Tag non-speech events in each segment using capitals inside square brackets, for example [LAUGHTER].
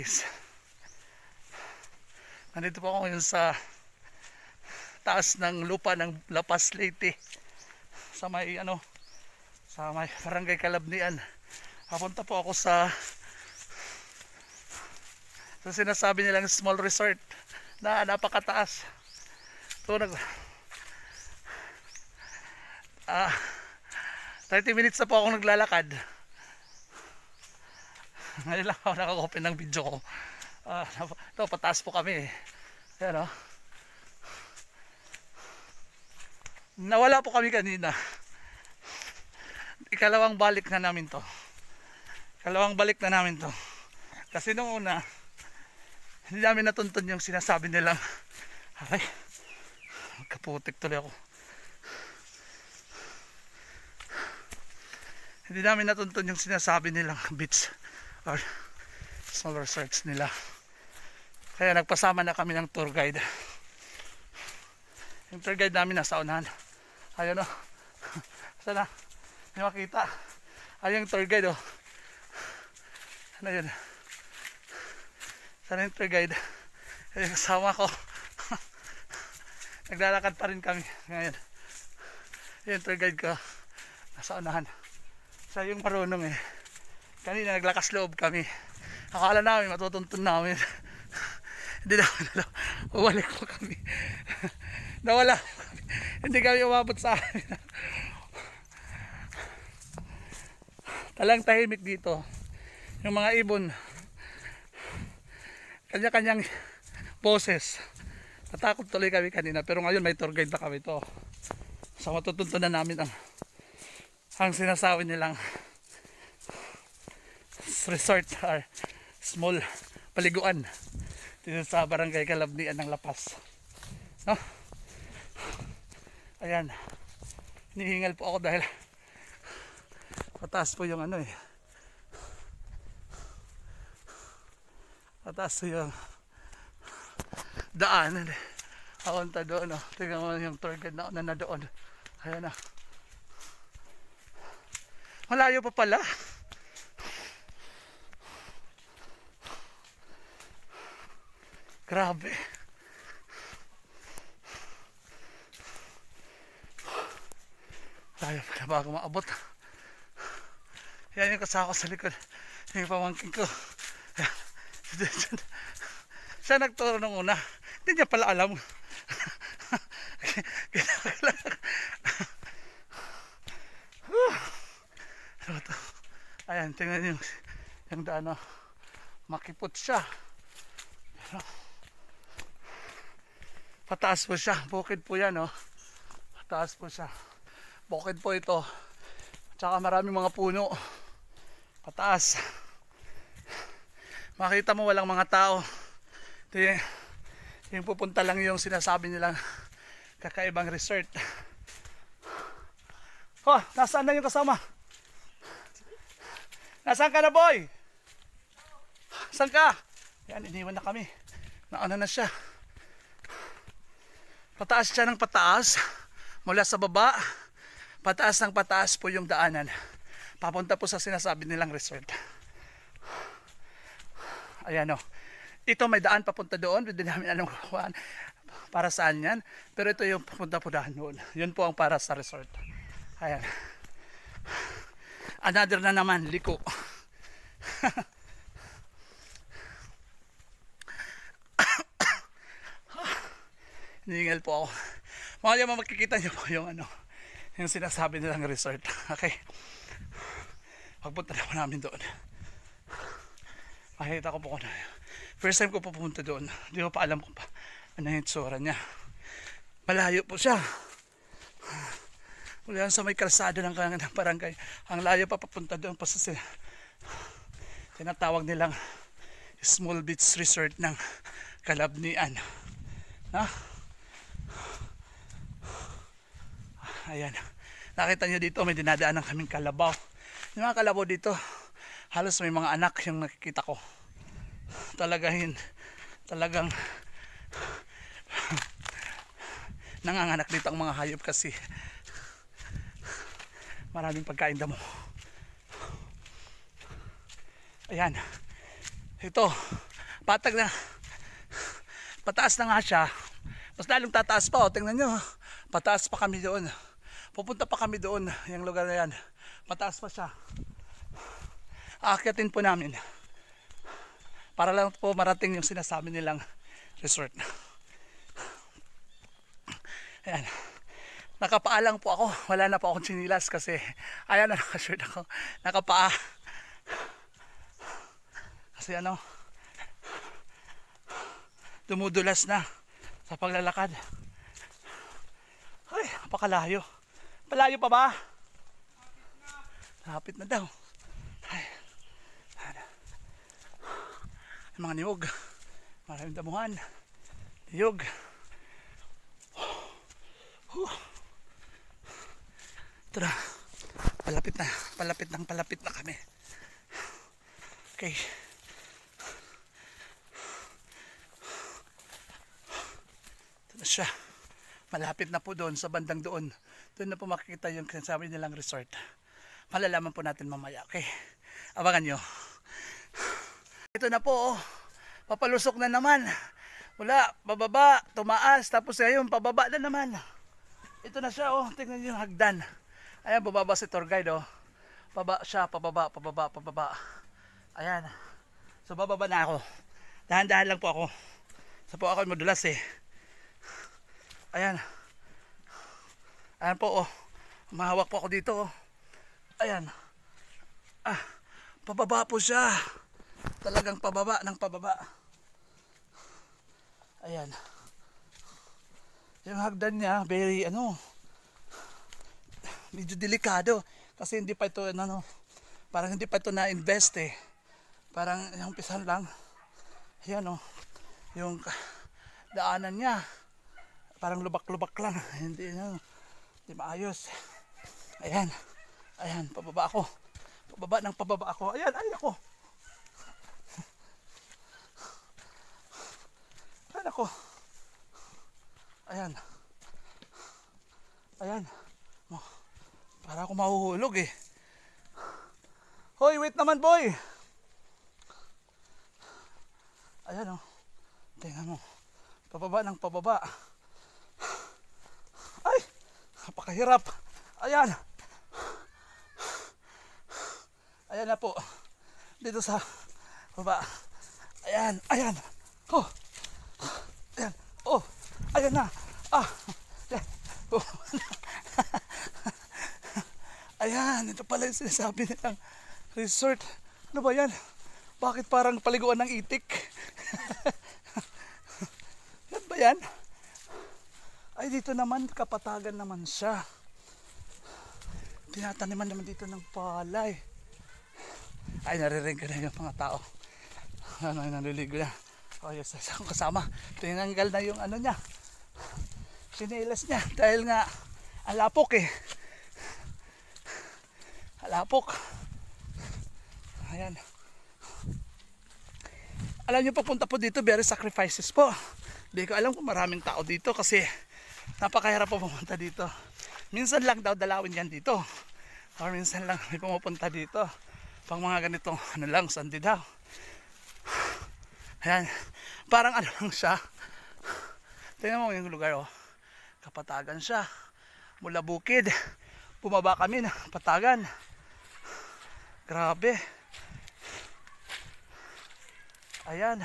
guys nandito po ako ngayon sa taas ng lupa ng Lapas Leyte sa may ano sa may barangay Kalabnian papunta po ako sa sa sinasabi nilang small resort na napakataas ito nag ah, 30 minutes na po ako naglalakad ngayon lang ako naka-open ng video ko uh, ito pataas po kami eh. ayan o oh. nawala po kami kanina ikalawang balik na namin to ikalawang balik na namin to kasi nung una hindi namin natuntun yung sinasabi nilang ay kaputik tuloy ako hindi namin natuntun yung sinasabi nilang beach or smaller sites nila kaya nagpasama na kami ng tour guide yung tour guide namin nasa unahan ayun o oh. [LAUGHS] sana may makita ayun yung tour guide o oh. ano yun sana yung tour guide ayun kasama ko [LAUGHS] naglalakad pa rin kami ngayon yung tour guide ko nasa unahan siya yung marunong eh kanina naglakas loob kami akala namin matutuntun namin [LAUGHS] hindi na alam uwalik pa kami [LAUGHS] nawala kami. hindi kami umabot sa amin [LAUGHS] talang tahimik dito yung mga ibon kanya-kanyang boses natakot tuloy kami kanina pero ngayon may tour guide na kami to so matutuntunan namin ang ang sinasabi nilang resort or small paliguan dito sa barangay Kalabnian ng Lapas no? ayan hinihingal po ako dahil pataas po yung ano eh pataas po yung daan akunta doon no? tingnan mo yung tour guide na una na doon ayan na oh. malayo pa pala Grabe. Tayo pa bago maabot. Yan yung kasako sa likod. Yung pamangkin ko. Siya nagturo nung una. Hindi niya pala alam. [LAUGHS] Ano Ayan, tingnan yung, yung daan. Makipot siya. Pero, Pataas po siya. Bukid po yan, oh. Pataas po siya. Bukid po ito. Tsaka maraming mga puno. Pataas. Makita mo walang mga tao. Ito yung, yung pupunta lang yung sinasabi nilang kakaibang resort. Oh, nasaan na yung kasama? Nasaan ka na, boy? Saan ka? Yan, iniwan na kami. Nauna na siya. Pataas siya ng pataas mula sa baba. Pataas ng pataas po yung daanan. Papunta po sa sinasabi nilang resort. Ayan o. Oh. Ito may daan papunta doon. Hindi namin alam kuhan para saan yan. Pero ito yung papunta po daan doon. Yun po ang para sa resort. Ayan. Another na naman, liko. [LAUGHS] Niningal po ako. [LAUGHS] Mga naman makikita nyo po yung ano, yung sinasabi nilang resort. [LAUGHS] Okay. Pagpunta na po namin doon. Makikita ko po kung ano First time ko po pumunta doon. Hindi ko pa alam kung pa ano yung tsura niya. Malayo po siya. Mula sa may kalsada ng, ng barangay. Ang layo pa papunta doon pa sa tinatawag nilang small beach resort ng Kalabnian. Na? ayan nakita nyo dito may dinadaanan kaming kalabaw yung mga kalabaw dito halos may mga anak yung nakikita ko talagahin talagang nanganganak dito ang mga hayop kasi maraming pagkain damo ayan ito patag na pataas na nga siya mas lalong tataas pa, oh. tingnan nyo. Pataas pa kami doon. Pupunta pa kami doon, yung lugar na yan. Pataas pa siya. Aakyatin po namin. Para lang po marating yung sinasabi nilang resort. Ayan. Nakapaalang po ako. Wala na po akong sinilas kasi ayan na [LAUGHS] nakashirt ako. Nakapaa. Kasi ano, dumudulas na sa paglalakad ay napakalayo Palayo pa ba? lapit na na daw ay ano? ang mga niyog maraming damuhan niyog huh. palapit na palapit ng palapit na kami okay na siya. Malapit na po doon sa bandang doon. Doon na po makikita yung sinasabi nilang resort. Malalaman po natin mamaya. Okay. Abangan nyo. Ito na po. Oh. Papalusok na naman. Wala. Bababa. Tumaas. Tapos ngayon pababa na naman. Ito na siya. Oh. Tingnan nyo yung hagdan. Ayan. Bababa si tour guide. Oh. Baba siya. Pababa. Pababa. Pababa. Ayan. So bababa na ako. Dahan-dahan lang po ako. Sa po ako madulas eh ayan ayan po oh mahawak po ako dito oh ayan ah pababa po siya talagang pababa ng pababa ayan yung hagdan niya very ano medyo delikado kasi hindi pa ito ano parang hindi pa ito na-invest eh parang yung pisan lang yan oh yung daanan niya parang lubak-lubak lang [LAUGHS] hindi na hindi maayos ayan ayan pababa ako pababa ng pababa ako ayan ay ako ayan ako ayan ayan oh, para ako mahuhulog eh hoy wait naman boy ayan oh tingnan mo pababa ng pababa napakahirap. Ayan. Ayan na po. Dito sa baba. Ayan, ayan. Oh. Ayan. Oh. Ayan na. Ah. Oh. [LAUGHS] Ayan, ito pala yung sinasabi nilang resort. Ano ba yan? Bakit parang paliguan ng itik? [LAUGHS] yan ba yan? ay dito naman kapatagan naman siya tinataniman naman dito ng palay ay naririnig ko na yung mga tao ano nanliligo na oh yes akong kasama tinanggal na yung ano niya sinilas niya dahil nga alapok eh alapok ayan alam niyo po punta po dito very sacrifices po hindi ko alam kung maraming tao dito kasi napakahirap po pumunta dito minsan lang daw dalawin yan dito o minsan lang may [LAUGHS] pumupunta dito pang mga ganitong ano lang sandi daw ayan parang ano lang siya tingnan mo yung lugar oh kapatagan siya mula bukid bumaba kami na patagan grabe ayan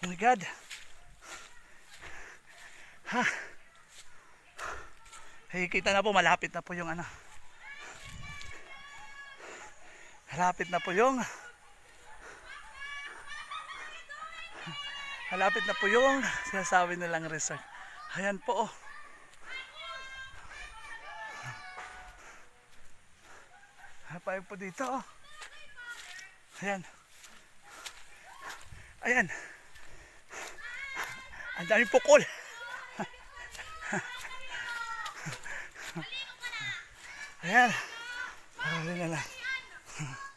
oh my god Ha? Hey, kita na po, malapit na po yung ano. Malapit na po yung Malapit na po yung sinasabi nilang resort. Ayan po oh. Hapain po dito oh. Ayan. Ayan. Ang dami po call. Cool. Ayan. Marami na lang.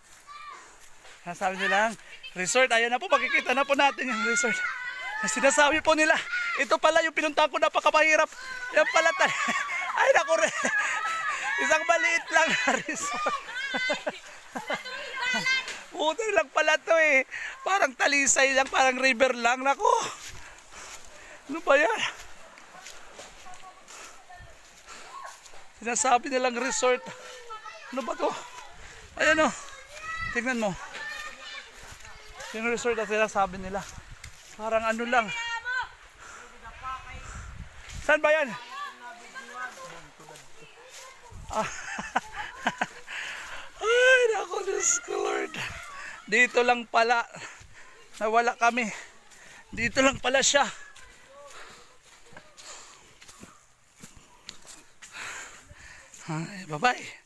[LAUGHS] Nasabi nila resort. Ayan na po, makikita na po natin yung resort. Na sinasabi po nila, ito pala yung pinuntahan ko napakapahirap. Yan pala tal. [LAUGHS] Ay naku rin. [LAUGHS] Isang maliit lang na resort. Puto lang pala to eh. Parang talisay lang, parang river lang. Naku. Ano ba yan? Sinasabi nilang resort. Ano ba to? Ayan o. Tingnan mo. Yung resort at sinasabi nila. Parang ano lang. Saan ba yan? Ah. [LAUGHS] Ay, naku, Diyos Dito lang pala. Nawala kami. Dito lang pala siya. हाँ बाय